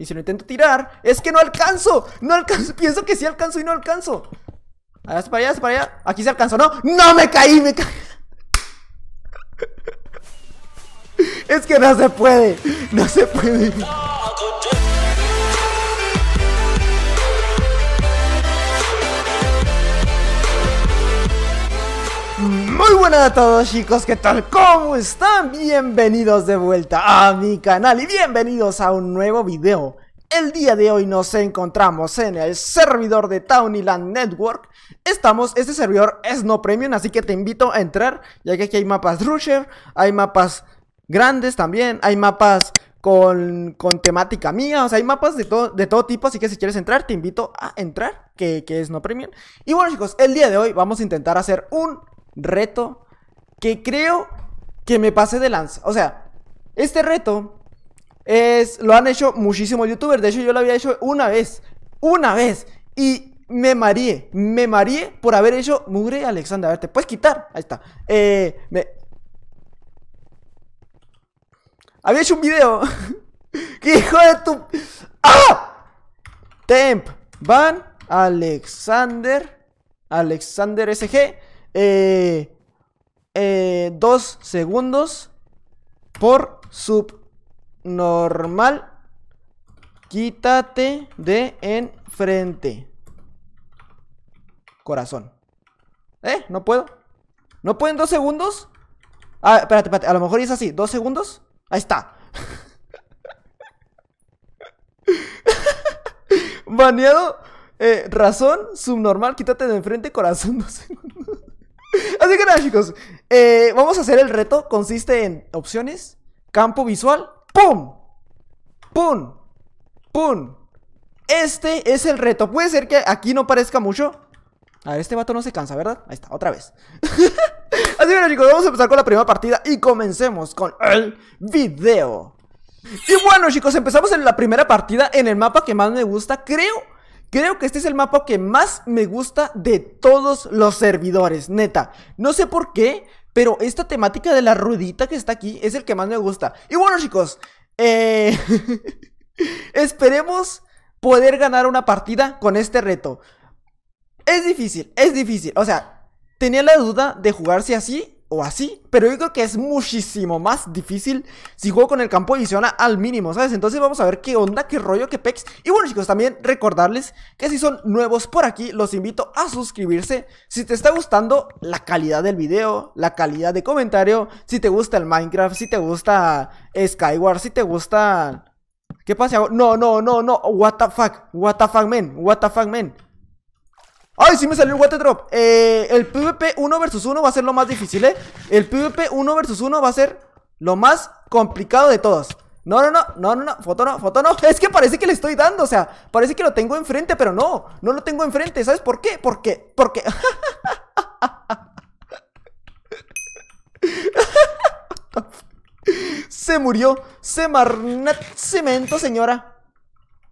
Y si lo intento tirar, es que no alcanzo. No alcanzo. Pienso que sí alcanzo y no alcanzo. es para allá, para allá. Aquí se alcanzó, ¿no? ¡No! Me caí, me caí. es que no se puede. No se puede. Muy buenas a todos chicos, ¿qué tal? ¿Cómo están? Bienvenidos de vuelta a mi canal y bienvenidos a un nuevo video El día de hoy nos encontramos en el servidor de Townyland Network Estamos, este servidor es no premium, así que te invito a entrar Ya que aquí hay mapas Rusher, hay mapas grandes también, hay mapas con, temática mía. O sea, hay mapas de todo, de todo tipo. Así que si quieres entrar, te invito a entrar, que, es no premium. Y bueno, chicos, el día de hoy vamos a intentar hacer un reto que creo que me pase de lanza. O sea, este reto es lo han hecho muchísimos youtubers. De hecho, yo lo había hecho una vez. Una vez. Y me mareé. Me mareé por haber hecho mugre Alexander. A ver, te puedes quitar. Ahí está. Eh, me... Había hecho un video. ¡Qué hijo de tu... ¡Ah! Temp. Van. Alexander. Alexander SG eh, eh, segundos por subnormal. Quítate de enfrente. Corazón. ¿Eh? No puedo. ¿No pueden dos segundos? Ah, espérate, espérate. A lo mejor es así. ¿Dos segundos? Ahí está. Baneado. Eh, razón, subnormal, quítate de enfrente, corazón, dos segundos. Así que nada, chicos. Eh, vamos a hacer el reto. Consiste en opciones, campo visual. ¡Pum! ¡Pum! ¡Pum! Este es el reto. Puede ser que aquí no parezca mucho. A ver, este vato no se cansa, ¿verdad? Ahí está, otra vez. Así que nada chicos, vamos a empezar con la primera partida y comencemos con el video. Y bueno, chicos, empezamos en la primera partida en el mapa que más me gusta. Creo Creo que este es el mapa que más me gusta de todos los servidores, neta. No sé por qué, pero esta temática de la ruedita que está aquí es el que más me gusta. Y bueno, chicos, eh, esperemos poder ganar una partida con este reto. Es difícil, es difícil. O sea, tenía la duda de jugarse así, o así. Pero yo creo que es muchísimo más difícil si juego con el campo de visión al mínimo, ¿sabes? Entonces vamos a ver qué onda, qué rollo, qué pex. Y bueno chicos, también recordarles que si son nuevos por aquí, los invito a suscribirse. Si te está gustando la calidad del video, la calidad de comentario, si te gusta el Minecraft, si te gusta Skyward, si te gusta... ¿Qué pasa? No, no, no, no. What the fuck. What the fuck, man. What the fuck, man. ¡Ay, sí me salió el Water Drop! Eh, el PvP 1 vs 1 va a ser lo más difícil, ¿eh? El PvP 1 vs 1 va a ser lo más complicado de todos no, no, no, no, no, no, foto no, foto no Es que parece que le estoy dando, o sea, parece que lo tengo enfrente Pero no, no lo tengo enfrente, ¿sabes por qué? Porque, porque Se murió, se marnat cemento, señora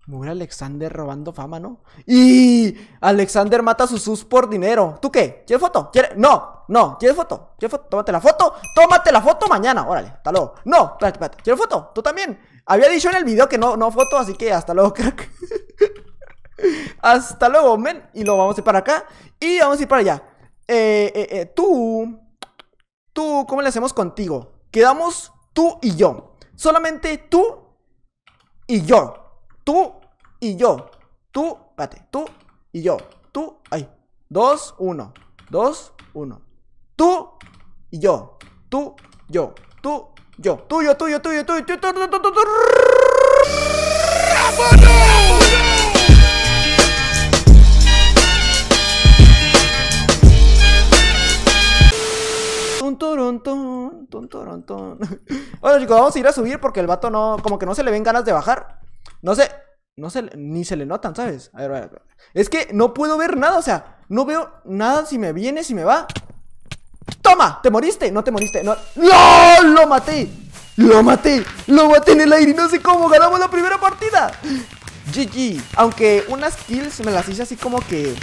Muere Alexander robando fama, ¿no? Y Alexander mata a sus por dinero. ¿Tú qué? ¿Quieres foto? ¿Quieres? No, no, ¿quieres foto? ¿Quieres foto? Tómate la foto. Tómate la foto mañana. Órale, hasta luego. No, espérate, espérate. ¿Quieres foto? Tú también. Había dicho en el video que no, no foto, así que hasta luego, crack. hasta luego, men. Y lo vamos a ir para acá. Y vamos a ir para allá. Eh, eh, eh, tú. Tú, ¿cómo le hacemos contigo? Quedamos tú y yo. Solamente tú y yo. Tú y yo. Tú, espérate, tú y yo. Tú, ay. Dos, uno. Dos, uno. Tú y yo. Tú, yo. Tú, yo. Tú, yo, yo, yo, Tuyo, tuyo, tuyo, tuyo, tuyo, tuyo, tuyo, tuyo. Hola chicos, vamos a ir a subir porque el vato no, como que no se le ven ganas de bajar. No sé, no se, ni se le notan, ¿sabes? A ver, a ver, Es que no puedo ver nada, o sea, no veo nada si me viene, si me va. ¡Toma! ¿Te moriste? No te moriste. No. ¡Lo maté! ¡Lo maté! ¡Lo maté en el aire! No sé cómo ganamos la primera partida. GG. Aunque unas kills me las hice así como que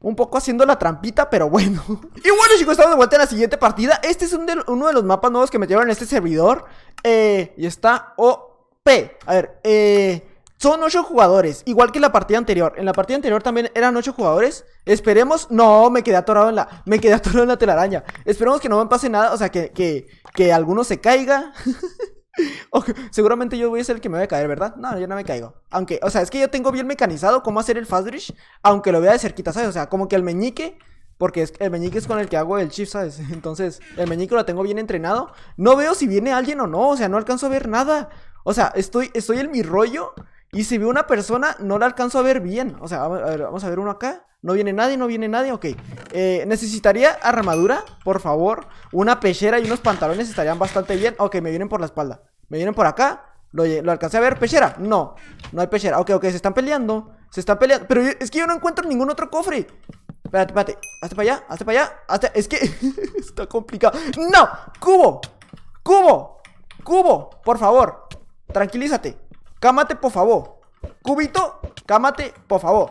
un poco haciendo la trampita, pero bueno. Y bueno, chicos, estamos de vuelta en la siguiente partida. Este es un uno de los mapas nuevos que metieron en este servidor. Eh, y está... Oh, P. A ver, eh, son ocho jugadores, igual que en la partida anterior. En la partida anterior también eran ocho jugadores. Esperemos, no, me quedé atorado en la, me quedé atorado en la telaraña. Esperemos que no me pase nada, o sea, que, que, alguno se caiga. Seguramente yo voy a ser el que me voy a caer, ¿verdad? No, yo no me caigo. Aunque, o sea, es que yo tengo bien mecanizado cómo hacer el fast bridge aunque lo vea de cerquita, ¿sabes? O sea, como que el meñique, porque es, el meñique es con el que hago el chip, ¿sabes? Entonces, el meñique lo tengo bien entrenado. No veo si viene alguien o no, o sea, no alcanzo a ver nada. O sea, estoy, estoy en mi rollo y si veo una persona, no la alcanzo a ver bien. O sea, vamos a ver uno acá. No viene nadie, no viene nadie, ok. Eh, necesitaría armadura, por favor. Una pechera y unos pantalones estarían bastante bien. Ok, me vienen por la espalda. Me vienen por acá. Lo, alcancé a ver, pechera. No, no hay pechera. Ok, ok, se están peleando. Se están peleando. Pero es que yo no encuentro ningún otro cofre. Espérate, espérate. Hazte para allá, hazte para allá. Es que está complicado. ¡No! ¡Cubo! ¡Cubo! ¡Cubo! Por favor. Tranquilízate. Cámate, por favor. Cubito, cámate, por favor.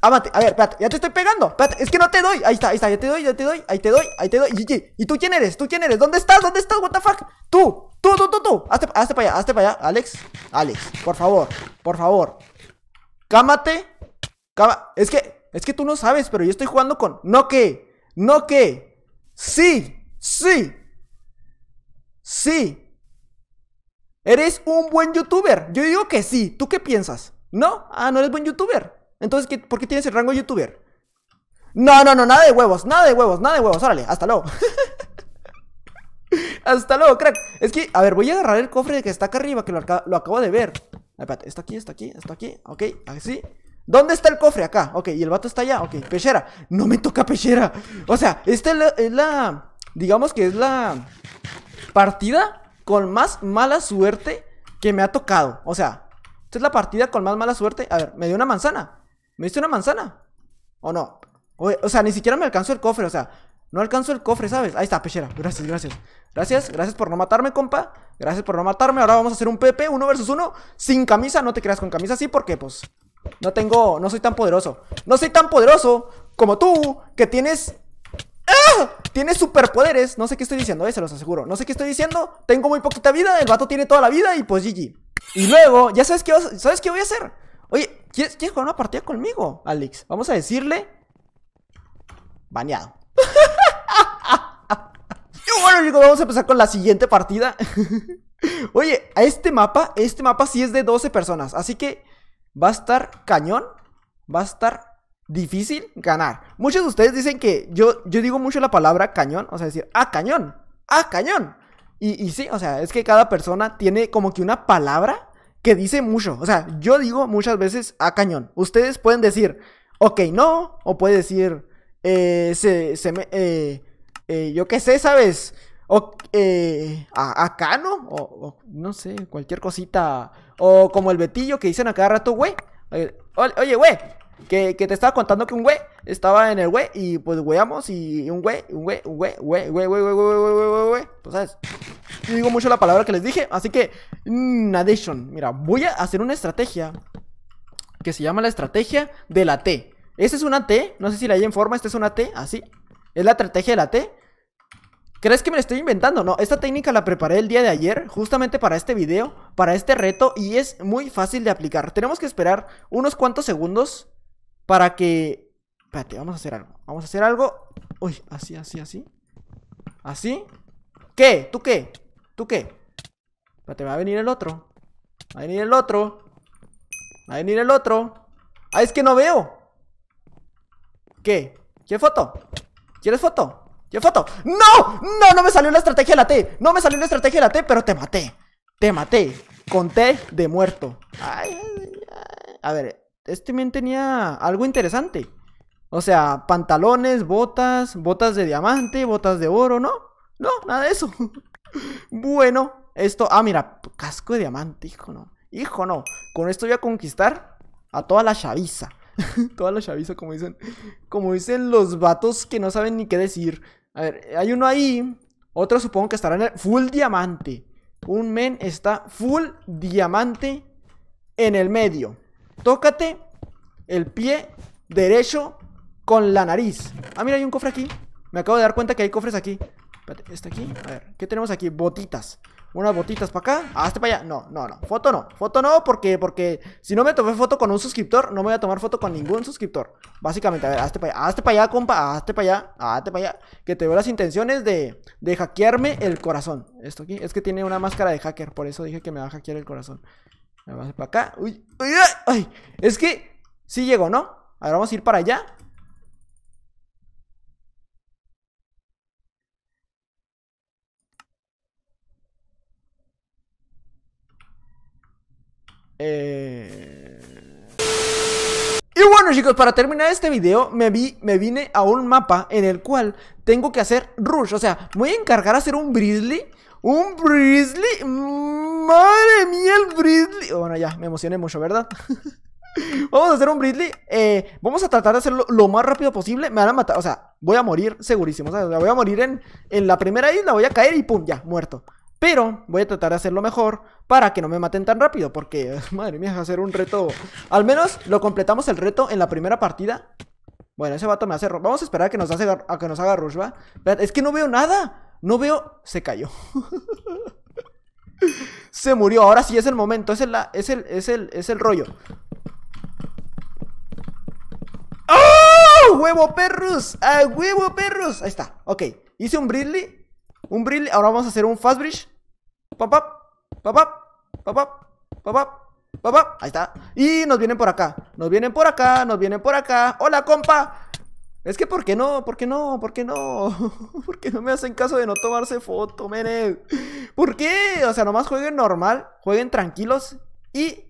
Cámate, a ver, espérate, ya te estoy pegando. Espérate, es que no te doy. Ahí está, ahí está, ya te doy, ya te doy, ahí te doy, ahí te doy. ¿Y tú quién eres? ¿Tú quién eres? ¿Dónde estás? ¿Dónde estás? ¿What the fuck? Tú, tú, tú, tú, tú. Hazte, para allá, hazte para allá, Alex. Alex, por favor, por favor. Cámate. Es que, es que tú no sabes, pero yo estoy jugando con. No que, no que. Sí, sí, sí. ¿Eres un buen youtuber? Yo digo que sí. ¿Tú qué piensas? ¿No? Ah, no eres buen youtuber. Entonces, ¿qué, ¿por qué tienes el rango youtuber? No, no, no, nada de huevos, nada de huevos, nada de huevos. Órale, hasta luego. hasta luego, crack. Es que, a ver, voy a agarrar el cofre que está acá arriba, que lo, acabo de ver. está aquí, está aquí, está aquí. Ok, así. ¿Dónde está el cofre? Acá. Ok, y el vato está allá. Ok, pechera. No me toca pechera. O sea, esta es la, es la digamos que es la partida con más mala suerte que me ha tocado. O sea, esta es la partida con más mala suerte. A ver, me dio una manzana. ¿Me diste una manzana? ¿O no? O, sea, ni siquiera me alcanzó el cofre. O sea, no alcanzó el cofre, ¿sabes? Ahí está, pechera. Gracias, gracias. Gracias, gracias por no matarme, compa. Gracias por no matarme. Ahora vamos a hacer un PP, uno versus uno, sin camisa. No te creas con camisa, sí, porque pues no tengo, no soy tan poderoso. No soy tan poderoso como tú, que tienes ¡Ah! Tiene superpoderes. No sé qué estoy diciendo, eh, se los aseguro. No sé qué estoy diciendo. Tengo muy poquita vida. El vato tiene toda la vida y pues GG. Y luego, ya sabes qué, ¿sabes qué voy a hacer. Oye, ¿quieres, ¿quieres jugar una partida conmigo, Alex? Vamos a decirle. Baneado. y bueno, digo, vamos a empezar con la siguiente partida. Oye, a este mapa, este mapa sí es de 12 personas. Así que va a estar cañón. Va a estar difícil ganar. Muchos de ustedes dicen que yo, yo digo mucho la palabra cañón, o sea, decir, ah, cañón, ah, cañón. Y, sí, o sea, es que cada persona tiene como que una palabra que dice mucho. O sea, yo digo muchas veces a ah, cañón. Ustedes pueden decir, ok, no, o puede decir, eh, se, me, eh, eh, yo qué sé, ¿sabes? O, eh, a, acá, ¿no? O, o, no sé, cualquier cosita. O como el Betillo que dicen a cada rato, güey. Eh, oye, güey, que, te estaba contando que un güey estaba en el güey y pues weamos y un güey, un güey, un güey, güey, güey, güey, güey, güey, güey, güey, güey, sabes. digo mucho la palabra que les dije, así que, mm, addition mira, voy a hacer una estrategia que se llama la estrategia de la T. esa es una T, no sé si la hay en forma, esta es una T, así. Es la estrategia de la T. ¿Crees que me la estoy inventando? No, esta técnica la preparé el día de ayer justamente para este video, para este reto y es muy fácil de aplicar. Tenemos que esperar unos cuantos segundos para que... Espérate, vamos a hacer algo. Vamos a hacer algo. Uy, así, así, así. ¿Así? ¿Qué? ¿Tú qué? ¿Tú qué? Espérate, va a venir el otro. Va a venir el otro. Va a venir el otro. Ah, es que no veo. ¿Qué? ¿Quieres foto? ¿Quieres foto? ¿Quieres foto? ¡No! ¡No! No me salió la estrategia de la T. No me salió la estrategia de la T, pero te maté. Te maté. Con T de muerto. A ver, este men tenía algo interesante. O sea, pantalones, botas, botas de diamante, botas de oro, ¿no? No, nada de eso. bueno, esto... Ah, mira, casco de diamante, hijo, no. Hijo, no. Con esto voy a conquistar a toda la chaviza. toda la chaviza, como dicen. Como dicen los vatos que no saben ni qué decir. A ver, hay uno ahí. Otro supongo que estará en el full diamante. Un men está full diamante en el medio. Tócate el pie derecho con la nariz. Ah, mira, hay un cofre aquí. Me acabo de dar cuenta que hay cofres aquí. Espérate, ¿está aquí? A ver, ¿qué tenemos aquí? Botitas. Unas botitas para acá. Hazte ah, este para allá. No, no, no. Foto no. Foto no, porque, porque si no me tomé foto con un suscriptor, no voy a tomar foto con ningún suscriptor. Básicamente, a ver, hazte para allá. Hazte para allá, compa. Hazte para allá. Hazte para allá. Que te veo las intenciones de, de hackearme el corazón. Esto aquí. Es que tiene una máscara de hacker. Por eso dije que me va a hackear el corazón. Me para acá. Uy, ay, Es que sí llegó, ¿no? Ahora vamos a ir para allá. Eh. Y bueno chicos, para terminar este video me, vi, me vine a un mapa en el cual tengo que hacer rush O sea, voy a encargar hacer un Brizzly Un Brizzly, madre mía el Brizzly me emocioné mucho, ¿verdad? vamos a hacer un Bridley. Eh, vamos a tratar de hacerlo lo más rápido posible. Me van a matar, o sea, voy a morir segurísimo. O sea, voy a morir en, en la primera isla, voy a caer y pum, ya, muerto. Pero voy a tratar de hacerlo mejor para que no me maten tan rápido. Porque, madre mía, hacer un reto. Al menos lo completamos el reto en la primera partida. Bueno, ese vato me hace. Vamos a esperar a que nos, hace... que nos haga rush, ¿va? Es que no veo nada. No veo. Se cayó. Se murió, ahora sí es el momento, es el, es el, es el, es el rollo. ¡Oh! ¡Huevo perros! ¡A huevo perros! Ahí está, ok. Hice un Bridley, un Bridley, ahora vamos a hacer un fast bridge. Papap, papap, papap, papap. Papá, ahí está. Y nos vienen por acá. Nos vienen por acá, nos vienen por acá. Hola, compa. Es que ¿por qué no? ¿Por qué no? ¿Por qué no? ¿Por qué no me hacen caso de no tomarse foto, mene? ¿Por qué? O sea, nomás jueguen normal, jueguen tranquilos y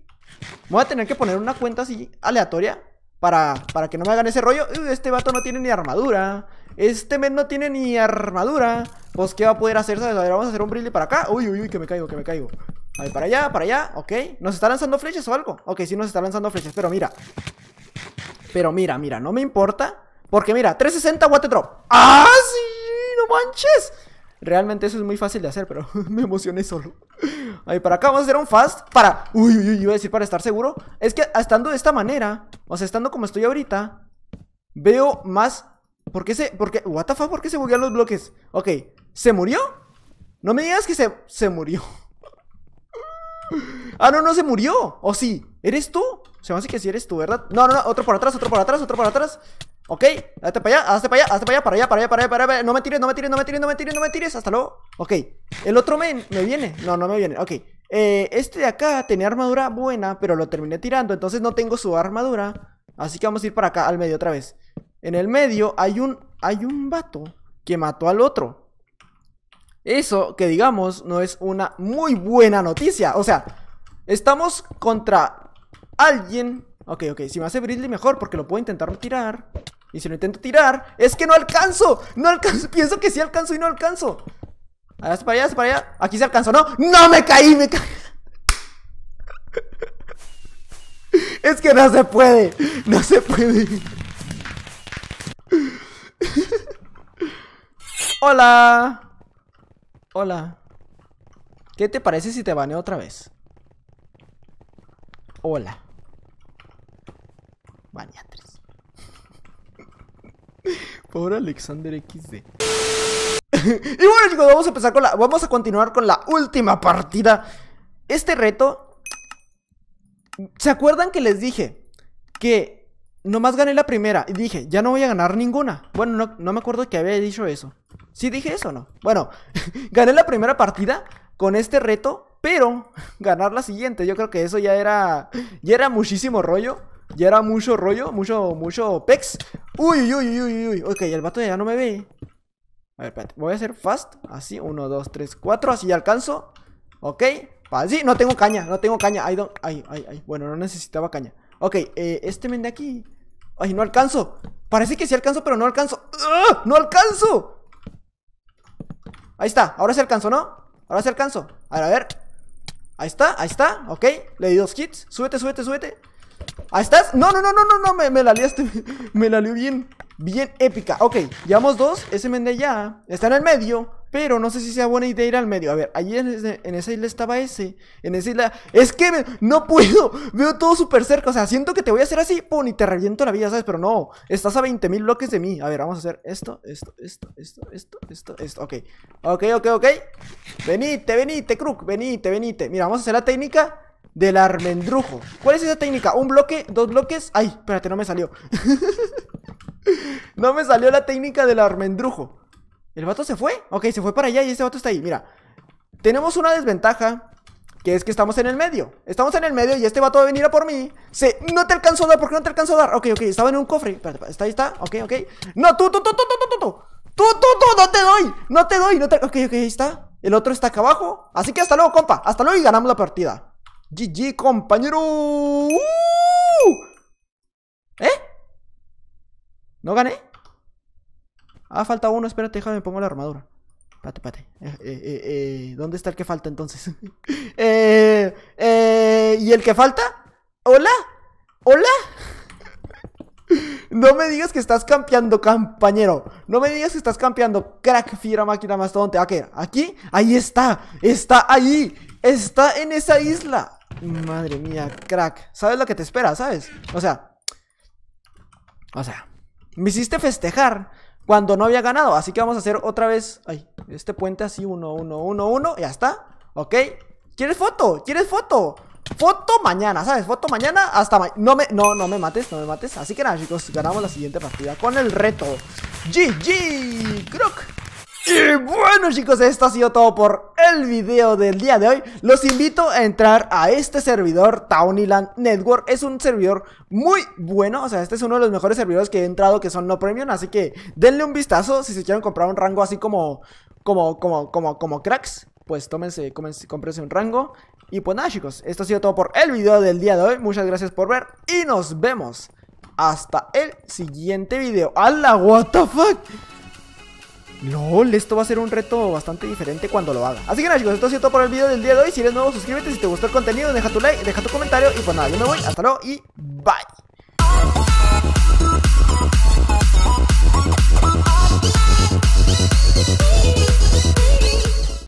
voy a tener que poner una cuenta así aleatoria para, para que no me hagan ese rollo. Uh, este vato no tiene ni armadura. Este men no tiene ni armadura. Pues, ¿qué va a poder hacer? vamos a hacer un brillo para acá. Uy, uy, uy, que me caigo, que me caigo. A ver, para allá, para allá, ok. ¿Nos está lanzando flechas o algo? Ok, sí nos está lanzando flechas, pero mira. Pero mira, mira, no me importa. Porque mira, 360 Water Drop. ¡Ah, sí! ¡No manches! Realmente eso es muy fácil de hacer, pero me emocioné solo. Ahí, para acá vamos a hacer un fast para... Uy, uy, uy, iba a decir para estar seguro. Es que estando de esta manera, o sea, estando como estoy ahorita, veo más... ¿Por qué se...? ¿Por qué? ¿What the fuck? ¿Por qué se buguean los bloques? Ok, ¿se murió? No me digas que se... Se murió. ah, no, no se murió. ¿O sí? ¿Eres tú? Se me hace que sí eres tú, ¿verdad? No, no, no, otro por atrás, otro por atrás, otro por atrás. Ok, hazte para allá, hazte para allá, hazte para allá, para allá, para allá, para allá, para allá. No me tires, no me tires, no me tires, no me tires, no me tires. Hasta luego. Ok, el otro me, me viene. No, no me viene. Ok, eh, este de acá tenía armadura buena, pero lo terminé tirando. Entonces no tengo su armadura. Así que vamos a ir para acá, al medio otra vez. En el medio hay un, hay un vato que mató al otro. Eso, que digamos, no es una muy buena noticia. O sea, estamos contra alguien. Ok, ok, si me hace Bridley mejor porque lo puedo intentar tirar. Y si lo intento tirar, es que no alcanzo. No alcanzo. Pienso que sí alcanzo y no alcanzo. Allá, para allá, para allá. Aquí se alcanzó, ¿no? ¡No! Me caí, me caí. Es que no se puede. No se puede. Hola. Hola. ¿Qué te parece si te baneo otra vez? Hola. Baneate. Por Alexander XD. y bueno chicos, vamos a empezar con la... Vamos a continuar con la última partida. Este reto... ¿Se acuerdan que les dije que nomás gané la primera? Y dije, ya no voy a ganar ninguna. Bueno, no, me acuerdo que había dicho eso. ¿Sí dije eso o no? Bueno, gané la primera partida con este reto, pero ganar la siguiente. Yo creo que eso ya era... Ya era muchísimo rollo. Ya era mucho rollo, mucho, mucho pex. Uy, uy, uy, uy, uy. Ok, el vato ya no me ve. A ver, espérate. Voy a hacer fast. Así, 1, 2, 3, 4. Así ya alcanzo. Ok. Así, no tengo caña, no tengo caña. Ay, ay, ay, Bueno, no necesitaba caña. Ok, eh, este men de aquí. Ay, no alcanzo. Parece que sí alcanzo, pero no alcanzo. ¡No alcanzo! Ahí está. Ahora sí alcanzo, ¿no? Ahora se alcanzo. A ver, a ver. Ahí está, ahí está. Ok, le di dos hits. Súbete, súbete, súbete. Ahí estás. No, no, no, no, no, Me, me la liaste. Me la lió bien. Bien épica. Ok, llevamos dos. Ese men de está en el medio. Pero no sé si sea buena idea ir al medio. A ver, allí en, esa isla estaba ese. En esa isla. Es que no puedo. Veo todo súper cerca. O sea, siento que te voy a hacer así. Pum, y te reviento la vida, ¿sabes? Pero no. Estás a mil bloques de mí. A ver, vamos a hacer esto, esto, esto, esto, esto, esto, esto. Ok. Ok, ok, ok. Venite, venite, Kruk. Venite, venite. Mira, vamos a hacer la técnica del armendrujo ¿Cuál es esa técnica? Un bloque, dos bloques. Ay, espérate, no me salió. no me salió la técnica del armendrujo ¿El vato se fue? Ok, se fue para allá y ese vato está ahí. Mira, tenemos una desventaja que es que estamos en el medio. Estamos en el medio y este vato va a venir a por mí. Se... No te alcanzó a dar, ¿por qué no te alcanzó a dar? Ok, ok, estaba en un cofre. Espérate, está ahí, está. Ok, ok. No, tú, tú, tú, tú, tú, tú, tú. Tú, tú, no te doy. No te doy, no te... Ok, ok, ahí está. El otro está acá abajo. Así que hasta luego, compa. Hasta luego y ganamos la partida. GG, compañero. ¡Uh! ¿Eh? ¿No gané? Ah, falta uno. Espérate, déjame, me pongo la armadura. Pate, pate eh, eh, eh, ¿Dónde está el que falta entonces? ¿Y el que falta? ¿Hola? ¿Hola? No me digas que estás campeando, compañero. No me digas que estás campeando. Crack, fiera, máquina, mastodonte. ¿A qué? ¿Aquí? Ahí está. Está ahí Está en esa isla. Madre mía, crack. ¿Sabes lo que te espera, sabes? O sea... O sea... Me hiciste festejar cuando no había ganado. Así que vamos a hacer otra vez... Ay, este puente así, uno, uno, uno, uno. Ya está. ¿Ok? ¿Quieres foto? ¿Quieres foto? Foto mañana, ¿sabes? Foto mañana hasta mañana. No me, no, no me mates, no me mates. Así que nada, chicos, ganamos la siguiente partida con el reto. GG, Croc. Y bueno chicos, esto ha sido todo por el video del día de hoy Los invito a entrar a este servidor Townyland Network Es un servidor muy bueno, o sea, este es uno de los mejores servidores que he entrado que son no premium Así que denle un vistazo si se quieren comprar un rango así como, como, como, como, como cracks pues tómense, cómprense un rango Y pues nada chicos, esto ha sido todo por el video del día de hoy Muchas gracias por ver y nos vemos hasta el siguiente video ¡Hala! ¿What the fuck? LOL, esto va a ser un reto bastante diferente cuando lo haga. Así que nada chicos, esto ha todo por el video del día de hoy. Si eres nuevo, suscríbete. Si te gustó el contenido, deja tu like, deja tu comentario. Y pues nada, yo me voy. Hasta luego y bye.